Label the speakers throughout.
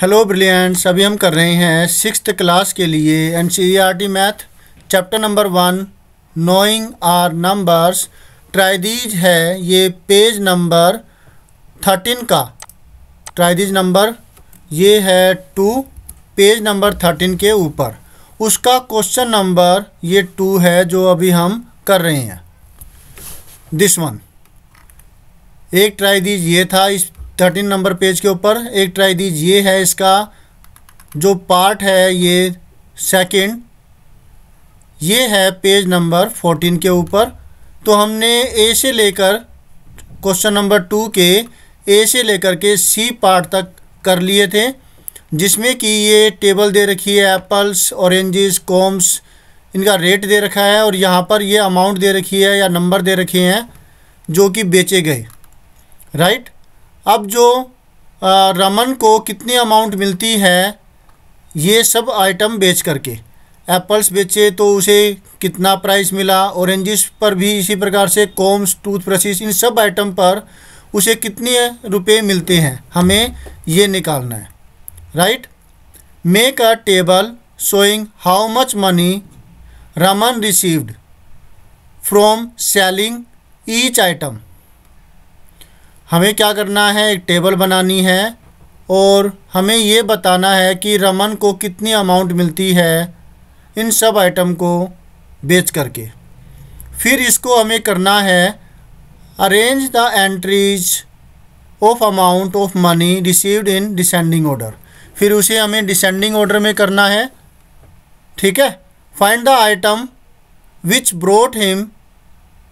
Speaker 1: hello brilliants अभी हम कर रहे हैं सिक्स क्लास के लिए N C E R T math chapter number one knowing our numbers try these है ये पेज नंबर थर्टीन का ट्राइदीज नंबर ये है टू पेज नंबर थर्टीन के ऊपर उसका क्वेश्चन नंबर ये टू है जो अभी हम कर रहे हैं दिस वन एक ट्राइदीज ये था इस थर्टीन नंबर पेज के ऊपर एक ट्राई दीज ये है इसका जो पार्ट है ये सेकंड ये है पेज नंबर फोर्टीन के ऊपर तो हमने ए से लेकर क्वेश्चन नंबर टू के ए से लेकर के सी पार्ट तक कर लिए थे जिसमें कि ये टेबल दे रखी है एप्पल्स ऑरेंजेस कॉम्स इनका रेट दे रखा है और यहाँ पर ये अमाउंट दे रखी है या नंबर दे रखे हैं जो कि बेचे गए राइट अब जो आ, रमन को कितनी अमाउंट मिलती है ये सब आइटम बेच करके एप्पल्स बेचे तो उसे कितना प्राइस मिला औरेंजेस पर भी इसी प्रकार से कॉम्स टूथब्रशिस इन सब आइटम पर उसे कितने रुपए मिलते हैं हमें ये निकालना है right make a table showing how much money Raman received from selling each item हमें क्या करना है एक टेबल बनानी है और हमें ये बताना है कि रमन को कितनी अमाउंट मिलती है इन सब आइटम को बेच करके फिर इसको हमें करना है arrange the entries of amount of money received in descending order फिर उसे हमें डिसेंडिंग ऑर्डर में करना है ठीक है find the item which brought him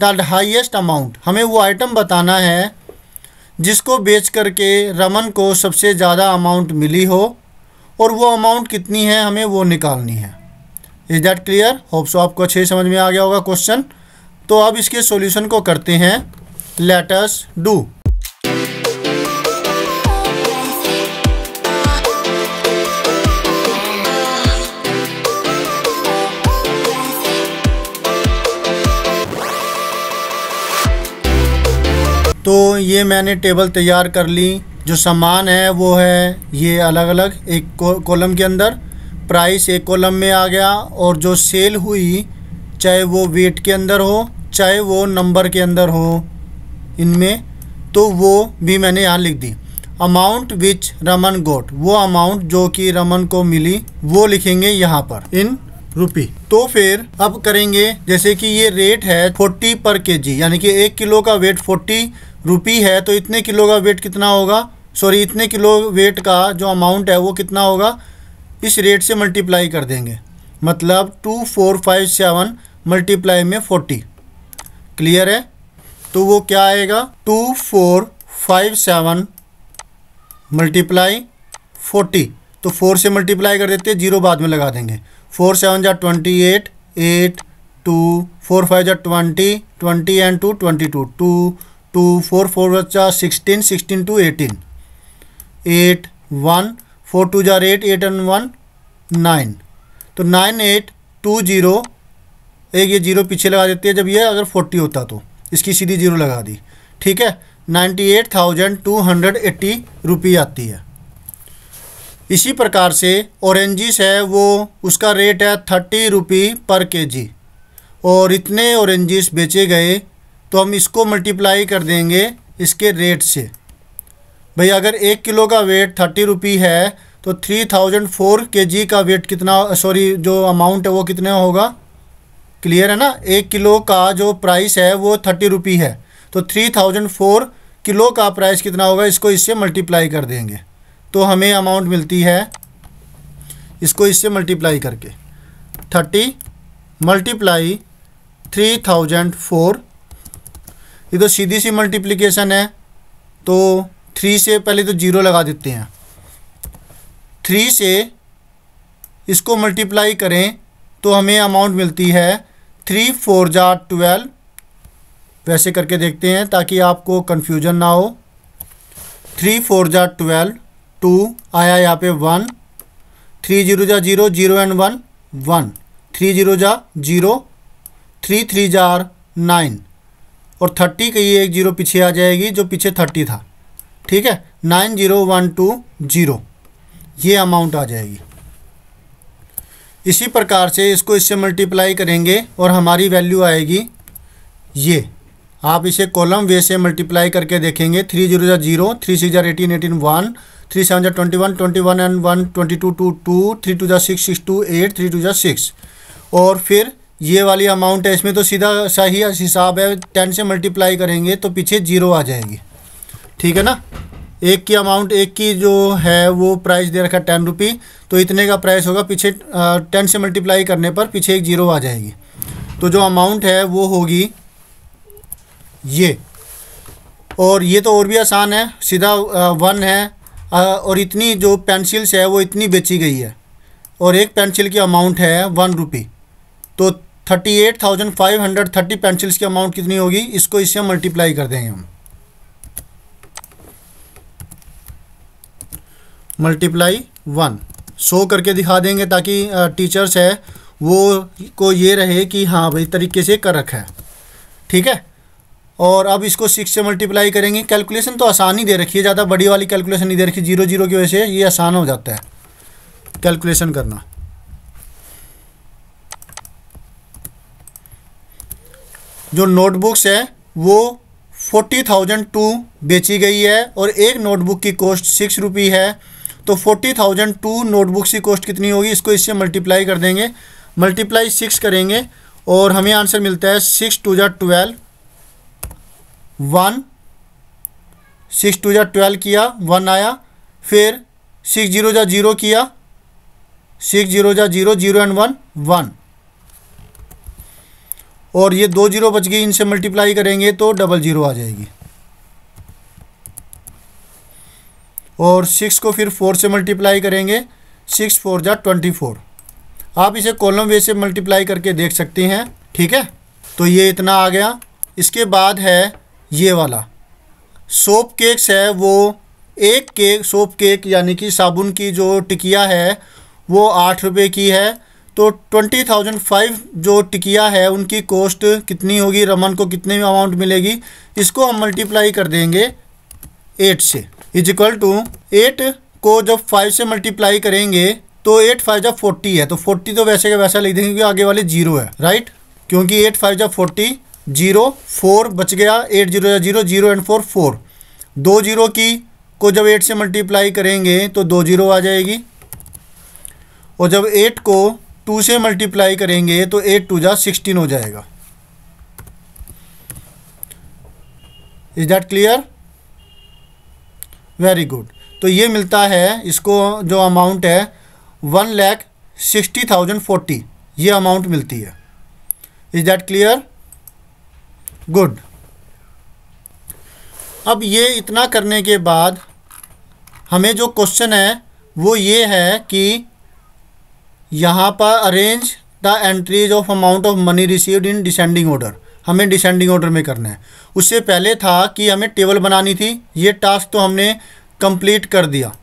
Speaker 1: the highest amount हमें वो आइटम बताना है जिसको बेच करके रमन को सबसे ज़्यादा अमाउंट मिली हो और वो अमाउंट कितनी है हमें वो निकालनी है is that clear hope so आपको अच्छे समझ में आ गया होगा क्वेश्चन तो अब इसके सॉल्यूशन को करते हैं लेटस डू तो ये मैंने टेबल तैयार कर ली जो सामान है वो है ये अलग अलग एक कॉलम के अंदर प्राइस एक कॉलम में आ गया और जो सेल हुई चाहे वो वेट के अंदर हो चाहे वो नंबर के अंदर हो इनमें तो वो भी मैंने यहाँ लिख दी अमाउंट विच रमन गोट वो अमाउंट जो कि रमन को मिली वो लिखेंगे यहाँ पर इन रुपी तो फिर अब करेंगे जैसे कि ये रेट है फोर्टी पर के जी यानी कि एक किलो का वेट फोर्टी रुपी है तो इतने किलो का वेट कितना होगा सॉरी इतने किलो वेट का जो अमाउंट है वो कितना होगा इस रेट से मल्टीप्लाई कर देंगे मतलब two four five seven multiply में फोर्टी क्लियर है तो वो क्या आएगा two four five seven multiply forty तो फोर से मल्टीप्लाई कर देते हैं जीरो बाद में लगा देंगे फोर सेवन जा twenty eight eight two four five जा twenty twenty and two twenty two two two four four जा sixteen sixteen two eighteen eight one four two जार eight eight and one nine तो nine eight two zero एक ये zero पीछे लगा देती है जब ये अगर फोर्टी होता तो इसकी सीधी जीरो लगा दी ठीक है ninety eight thousand two hundred eighty रुपये आती है इसी प्रकार से औरेंजिस है वो उसका रेट है थर्टी रुपी पर केजी और इतने औरेंजिस बेचे गए तो हम इसको मल्टीप्लाई कर देंगे इसके रेट से भाई अगर एक किलो का वेट थर्टी रुपी है तो थ्री थाउजेंड फोर के जी का वेट कितना सॉरी जो अमाउंट है वो कितना होगा क्लियर है ना एक किलो का जो प्राइस है वो थर्टी रुपी है तो थ्री थाउजेंड फोर किलो का प्राइस कितना होगा इसको इससे मल्टीप्लाई कर देंगे तो हमें अमाउंट मिलती है इसको इससे मल्टीप्लाई करके thirty multiply three thousand four ये तो सीधी सी मल्टीप्लिकेशन है तो थ्री से पहले तो जीरो लगा देते हैं थ्री से इसको मल्टीप्लाई करें तो हमें अमाउंट मिलती है थ्री फोर जा ट्वेल्व वैसे करके देखते हैं ताकि आपको कन्फ्यूजन ना हो थ्री फोर जा ट्वेल्व टू आया यहाँ पे वन थ्री जीरो जा zero zero and one one three zero जा जीरो थ्री थ्री जार नाइन और थर्टी का ये एक जीरो पीछे आ जाएगी जो पीछे थर्टी था ठीक है nine zero one two zero ये अमाउंट आ जाएगी इसी प्रकार से इसको इससे मल्टीप्लाई करेंगे और हमारी वैल्यू आएगी ये आप इसे कॉलम वे से मल्टीप्लाई करके देखेंगे थ्री जीरो ज़ा जीरो थ्री सिक्स जार eighteen eighteen one three seven ज़ा twenty one twenty one and one twenty two two two three two जो six six two eight three two ज़ा सिक्स और फिर ये वाली अमाउंट है इसमें तो सीधा सही हिसाब है टेन से मल्टीप्लाई करेंगे तो पीछे जीरो आ जाएगी ठीक है ना एक की अमाउंट एक की जो है वो प्राइस दे रखा टेन रुपी तो इतने का प्राइस होगा पीछे टेन से मल्टीप्लाई करने पर पीछे एक जीरो आ जाएगी तो जो अमाउंट है वो होगी ये और ये तो और भी आसान है सीधा वन है और इतनी जो पेंसिल्स है वो इतनी बेची गई है और एक पेंसिल की अमाउंट है वन रुपी तो thirty eight thousand five hundred thirty pencils की अमाउंट कितनी होगी इसको इससे मल्टीप्लाई कर देंगे हम मल्टीप्लाई वन सो करके दिखा देंगे ताकि टीचर्स है वो को ये रहे कि हाँ भाई तरीके से कर रखा है ठीक है और अब इसको सिक्स से मल्टीप्लाई करेंगे कैलकुलेशन तो आसान ही दे रखी है ज़्यादा बड़ी वाली कैलकुलेशन नहीं दे रखी जीरो जीरो की वजह से ये आसान हो जाता है कैलकुलेशन करना जो नोटबुक्स है वो फोर्टी थाउजेंड टू बेची गई है और एक नोटबुक की कॉस्ट सिक्स रुपी है तो फोर्टी थाउजेंड टू नोटबुक्स की कॉस्ट कितनी होगी इसको इससे मल्टीप्लाई कर देंगे मल्टीप्लाई सिक्स करेंगे और हमें आंसर मिलता है सिक्स टू जै ट्वेल्व वन सिक्स टू जै ट्वेल्व किया वन आया फिर सिक्स जीरो जै जीरो किया सिक्स जीरो जै zero zero and one one और ये दो जीरो बच गई इनसे मल्टीप्लाई करेंगे तो डबल जीरो आ जाएगी और सिक्स को फिर फोर से मल्टीप्लाई करेंगे सिक्स फोर जा ट्वेंटी फोर आप इसे कॉलम वे से मल्टीप्लाई करके देख सकते हैं ठीक है तो ये इतना आ गया इसके बाद है ये वाला सोप केक्स है वो एक केक सोप केक यानी कि साबुन की जो टिकिया है वो आठ रुपये की है तो ट्वेंटी थाउजेंड फाइव जो टिकिया है उनकी कॉस्ट कितनी होगी रमन को कितने अमाउंट मिलेगी इसको हम मल्टीप्लाई कर देंगे एट से इज इक्वल टू एट को जब फाइव से मल्टीप्लाई करेंगे तो एट फाइव जब फोर्टी है तो फोर्टी तो वैसे का वैसा लिख देंगे क्योंकि आगे वाले जीरो है राइट क्योंकि एट फाइव जब फोर्टी जीरो फोर बच गया एट जीरो या zero zero and four four दो जीरो की को जब एट से मल्टीप्लाई करेंगे तो दो जीरो आ जाएगी और जब एट को टू से मल्टीप्लाई करेंगे तो एट टू जा सिक्सटीन हो जाएगा is that clear very good तो ये मिलता है इसको जो अमाउंट है one lakh sixty thousand forty ये अमाउंट मिलती है इज दैट क्लियर गुड अब ये इतना करने के बाद हमें जो क्वेश्चन है वो ये है कि यहाँ पर arrange the entries of amount of money received in descending order हमें डिसेंडिंग ऑर्डर में करना है उससे पहले था कि हमें टेबल बनानी थी ये टास्क तो हमने कंप्लीट कर दिया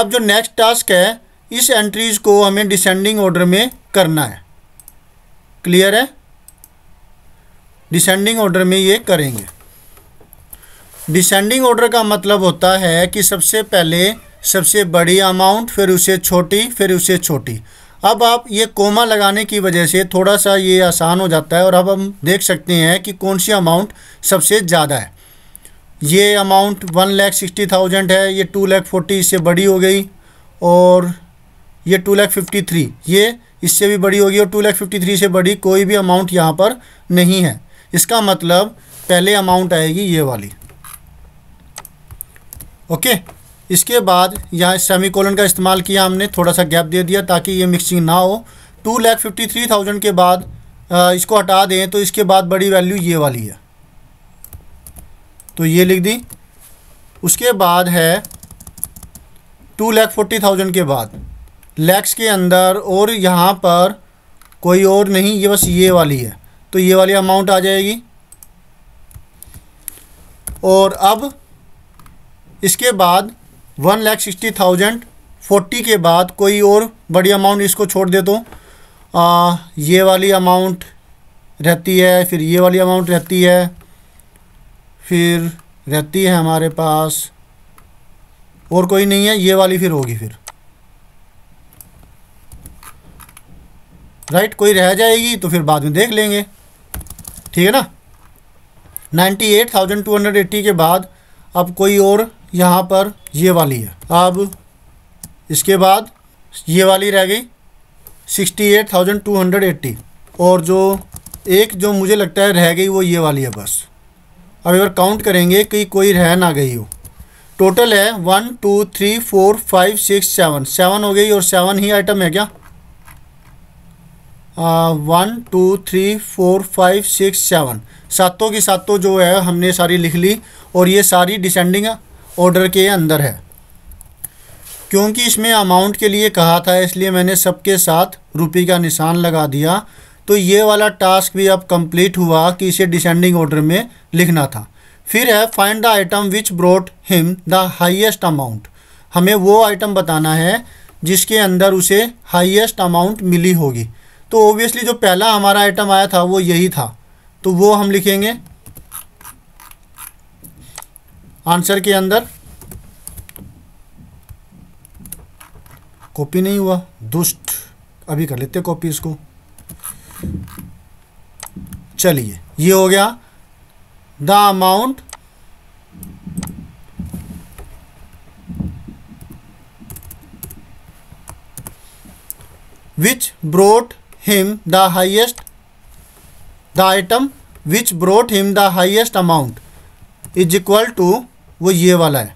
Speaker 1: अब जो नेक्स्ट टास्क है इस एंट्रीज को हमें डिसेंडिंग ऑर्डर में करना है क्लियर है डिसेंडिंग ऑर्डर में ये करेंगे डिसेंडिंग ऑर्डर का मतलब होता है कि सबसे पहले सबसे बड़ी अमाउंट फिर उसे छोटी फिर उसे छोटी अब आप ये कोमा लगाने की वजह से थोड़ा सा ये आसान हो जाता है और अब हम देख सकते हैं कि कौन सी अमाउंट सबसे ज़्यादा है ये amount one lakh sixty thousand है ये टू लैख फोर्टी इससे बड़ी हो गई और ये टू लैख फिफ्टी थ्री ये इससे भी बड़ी होगी और टू लैख फिफ्टी थ्री से बड़ी कोई भी अमाउंट यहाँ पर नहीं है इसका मतलब पहले अमाउंट आएगी ये वाली ओके इसके बाद यहाँ सेमी कॉलन का इस्तेमाल किया हमने थोड़ा सा गैप दे दिया ताकि ये मिक्सिंग ना हो two lakh fifty three thousand के बाद इसको हटा दें तो इसके बाद बड़ी वैल्यू ये वाली है तो ये लिख दी उसके बाद है टू लैख फोर्टी थाउजेंड के बाद लैक्स के अंदर और यहाँ पर कोई और नहीं ये बस ये वाली है तो ये वाली अमाउंट आ जाएगी और अब इसके बाद one lakh sixty thousand forty के बाद कोई और बड़ी अमाउंट इसको छोड़ दे तो आ, ये वाली अमाउंट रहती है फिर ये वाली अमाउंट रहती है फिर रहती है हमारे पास और कोई नहीं है ये वाली फिर होगी फिर राइट कोई रह जाएगी तो फिर बाद में देख लेंगे ठीक है ना ninety eight thousand two hundred eighty के बाद अब कोई और यहाँ पर ये वाली है अब इसके बाद ये वाली रह गई sixty eight thousand two hundred eighty और जो एक जो मुझे लगता है रह गई वो ये वाली है बस अब एक काउंट करेंगे कि कोई रह ना गई हो टोटल है one two three four five six seven seven हो गई और सेवन ही आइटम है क्या one two three four five six seven सातों की सातों जो है हमने सारी लिख ली और ये सारी डिसेंडिंग है ऑर्डर के अंदर है क्योंकि इसमें अमाउंट के लिए कहा था इसलिए मैंने सबके साथ रुपये का निशान लगा दिया तो ये वाला टास्क भी अब कंप्लीट हुआ कि इसे डिसेंडिंग ऑर्डर में लिखना था फिर है find the item which brought him the highest amount हमें वो आइटम बताना है जिसके अंदर उसे हाईएस्ट अमाउंट मिली होगी तो ओबियसली जो पहला हमारा आइटम आया था वो यही था तो वो हम लिखेंगे आंसर के अंदर कॉपी नहीं हुआ दुष्ट अभी कर लेते कॉपी इसको चलिए ये हो गया the amount which brought him the highest the item which brought him the highest amount is equal to वो ये वाला है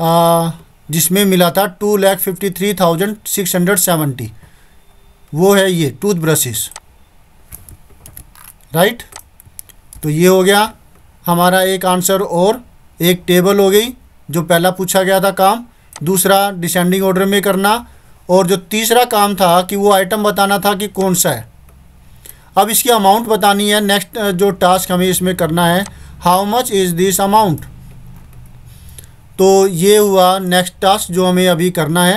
Speaker 1: आ, जिसमें मिला था two lakh fifty three thousand six hundred seventy वो है ये टूथ ब्रशेस राइट तो ये हो गया हमारा एक आंसर और एक टेबल हो गई जो पहला पूछा गया था काम दूसरा डिसेंडिंग ऑर्डर में करना और जो तीसरा काम था कि वो आइटम बताना था कि कौन सा है अब इसकी अमाउंट बतानी है नेक्स्ट जो टास्क हमें इसमें करना है how much is this amount तो ये हुआ नेक्स्ट टास्क जो हमें अभी करना है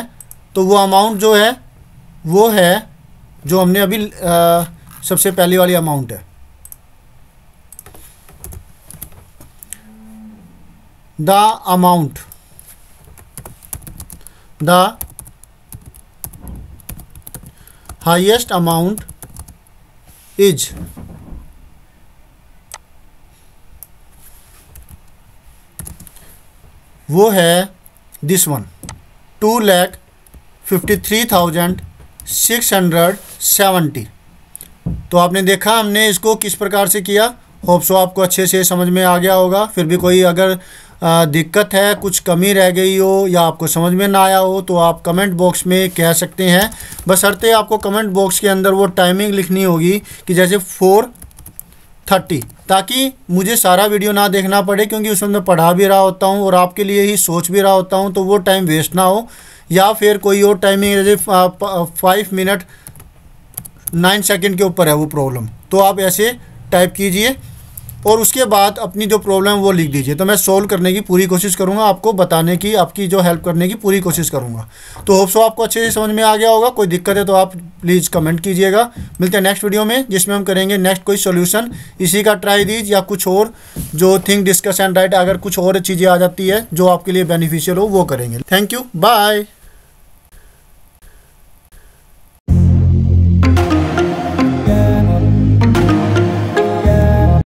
Speaker 1: तो वो अमाउंट जो है वो है जो हमने अभी आ, सबसे पहले वाली अमाउंट है the amount the highest amount is वो है this one two lakh fifty three thousand six hundred seventy तो आपने देखा हमने इसको किस प्रकार से किया होप सो आपको अच्छे से समझ में आ गया होगा फिर भी कोई अगर दिक्कत है कुछ कमी रह गई हो या आपको समझ में ना आया हो तो आप कमेंट बॉक्स में कह सकते हैं बस हरते आपको कमेंट बॉक्स के अंदर वो टाइमिंग लिखनी होगी कि जैसे फोर थर्टी ताकि मुझे सारा वीडियो ना देखना पड़े क्योंकि उसमें मैं पढ़ा भी रहा होता हूँ और आपके लिए ही सोच भी रहा होता हूँ तो वो टाइम वेस्ट ना हो या फिर कोई और टाइमिंग जैसे फाइव मिनट नाइन सेकेंड के ऊपर है वो प्रॉब्लम तो आप ऐसे टाइप कीजिए और उसके बाद अपनी जो प्रॉब्लम वो लिख दीजिए तो मैं सोल्व करने की पूरी कोशिश करूँगा आपको बताने की आपकी जो हेल्प करने की पूरी कोशिश करूँगा तो होप्सो आपको अच्छे से समझ में आ गया होगा कोई दिक्कत है तो आप प्लीज़ कमेंट कीजिएगा मिलते हैं नेक्स्ट वीडियो में जिसमें हम करेंगे नेक्स्ट कोई सोल्यूशन इसी का ट्राई दीज या कुछ और जो थिंक डिस्कस एंड राइट अगर कुछ और चीज़ें आ जाती है जो आपके लिए बेनिफिशियल हो वो करेंगे थैंक यू बाय